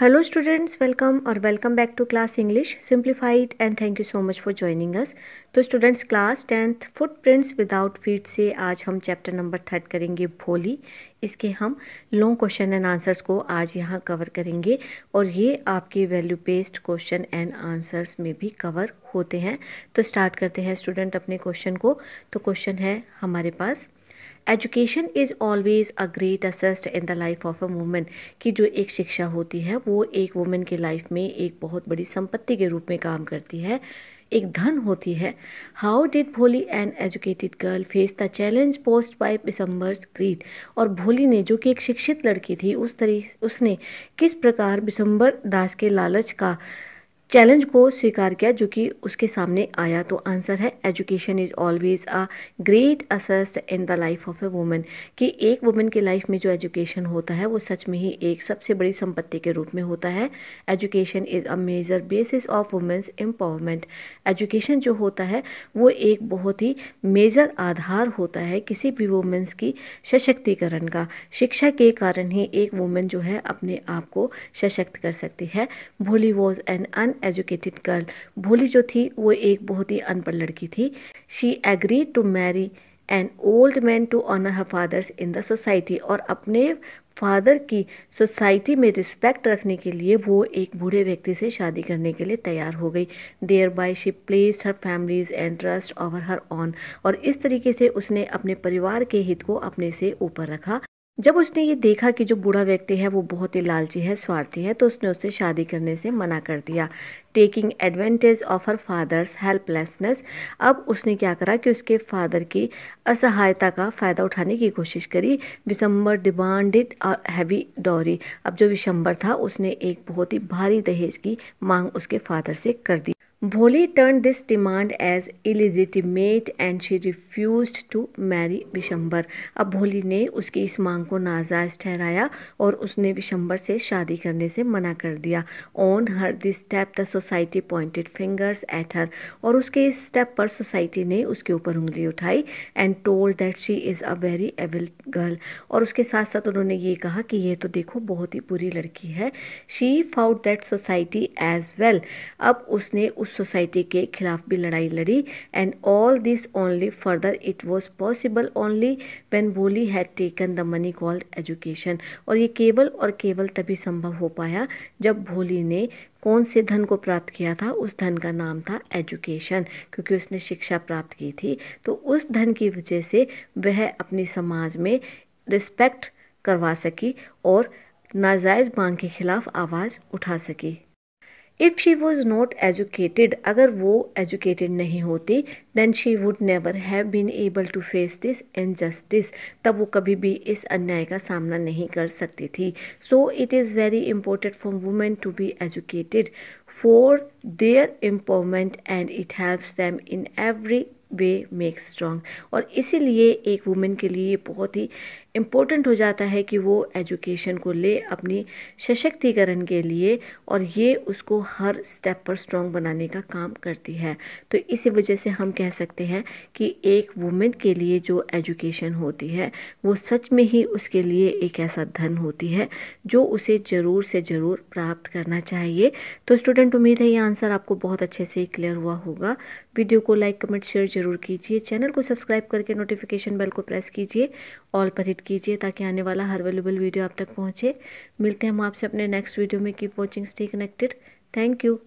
hello students welcome और welcome back to class English simplified and thank you so much for joining us तो students class tenth footprints without feet से आज हम chapter number third करेंगे भोली इसके हम लॉन्ग क्वेश्चन एंड आंसर्स को आज यहां कवर करेंगे और ये आपके value based question and answers में भी कवर होते हैं तो स्टार्ट करते हैं स्टूडेंट अपने क्वेश्चन को तो क्वेश्चन है हमारे पास education is always a great asset in the life of a women कि जो एक शिक्षा होती है वो एक वूमेन के लाइफ में एक बहुत बड़ी संपत्ति के रूप में काम करती है एक धन होती है how did Bholi an educated girl face the challenge post by Bishamber's greed और भोली ने जो कि एक शिक्षित लड़की थी उस तरी उसने किस प्रकार बिसम्बर दास के लालच का चैलेंज को स्वीकार किया जो कि उसके सामने आया तो आंसर है education is always a great assist in the life of a woman कि एक वुमेन की लाइफ में जो एजुकेशन होता है वो सच में ही एक सबसे बड़ी संपत्ति के रूप में होता है education is a major basis of women's empowerment education जो होता है वो एक बहुत ही मेजर आधार होता है किसी भी वुमेन्स की सशक्तिकरण का शिक्षा के कारण ही एक वुमेन जो है अपने आप को सशक्त कर सकती है Bholi was an uneducated girl Bholi जो थी वो एक बहुत ही अनपढ़ लड़की थी she agree to marry an old man to honour her father's in the society और अपने फादर की सोसाइटी में रिस्पेक्ट रखने के लिए वो एक बूढ़े व्यक्ति से शादी करने के लिए तैयार हो गई thereby she place her families and trust over her own और इस तरीके से उसने अपने परिवार के हित को अपने से ऊपर रखा जब उसने ये देखा कि जो बूढ़ा व्यक्ति है वो बहुत ही लालची है स्वार्थी है तो उसने उससे शादी करने से मना कर दिया taking advantage of her father's helplessness अब उसने क्या करा कि उसके फादर की असहायता का फ़ायदा उठाने की कोशिश करी विशंबर डिमांडेड हैवी डॉरी अब जो विशंबर था उसने एक बहुत ही भारी दहेज की मांग उसके फादर से कर दी Bholi turn this demand as illegitimate and she refuse to marry Bishamber अब भोली ने उसकी इस मांग को नाजायज ठहराया और उसने विशंबर से शादी करने से मना कर दिया on her this step the society pointed fingers at her और उसके इस स्टेप पर सोसाइटी ने उसके ऊपर उंगली उठाई and told that she is a very evil girl और उसके साथ साथ उन्होंने ये कहा कि ये तो देखो बहुत ही बुरी लड़की है she fought that society as well अब उसने उस उस सोसाइटी के खिलाफ भी लड़ाई लड़ी and all this only further it was possible only when Bholi had taken the money called education और ये केवल और केवल तभी संभव हो पाया जब भोली ने कौन से धन को प्राप्त किया था उस धन का नाम था एजुकेशन क्योंकि उसने शिक्षा प्राप्त की थी तो उस धन की वजह से वह अपनी समाज में रिस्पेक्ट करवा सकी और नाजायज़ मांग के खिलाफ आवाज़ उठा सकी if she was not educated अगर वो एजुकेटेड नहीं होती then she would never have been able to face this injustice तब वो कभी भी इस अन्याय का सामना नहीं कर सकती थी so it is very important for women to be educated for their empowerment and it helps them in every way make strong और इसीलिए एक वुमेन के लिए बहुत ही इम्पोर्टेंट हो जाता है कि वो एजुकेशन को ले अपनी सशक्तिकरण के लिए और ये उसको हर स्टेप पर स्ट्रॉन्ग बनाने का काम करती है तो इसी वजह से हम कह सकते हैं कि एक वुमेन के लिए जो एजुकेशन होती है वो सच में ही उसके लिए एक ऐसा धन होती है जो उसे ज़रूर से ज़रूर प्राप्त करना चाहिए तो स्टूडेंट उम्मीद है ये आंसर आपको बहुत अच्छे से क्लियर हुआ होगा वीडियो को लाइक कमेंट शेयर जरूर कीजिए चैनल को सब्सक्राइब करके नोटिफिकेशन बेल को प्रेस कीजिए ऑल पर हिट कीजिए ताकि आने वाला हर अवेलेबल वीडियो आप तक पहुँचे मिलते हैं हम आपसे अपने नेक्स्ट वीडियो में keep watching stay connected thank you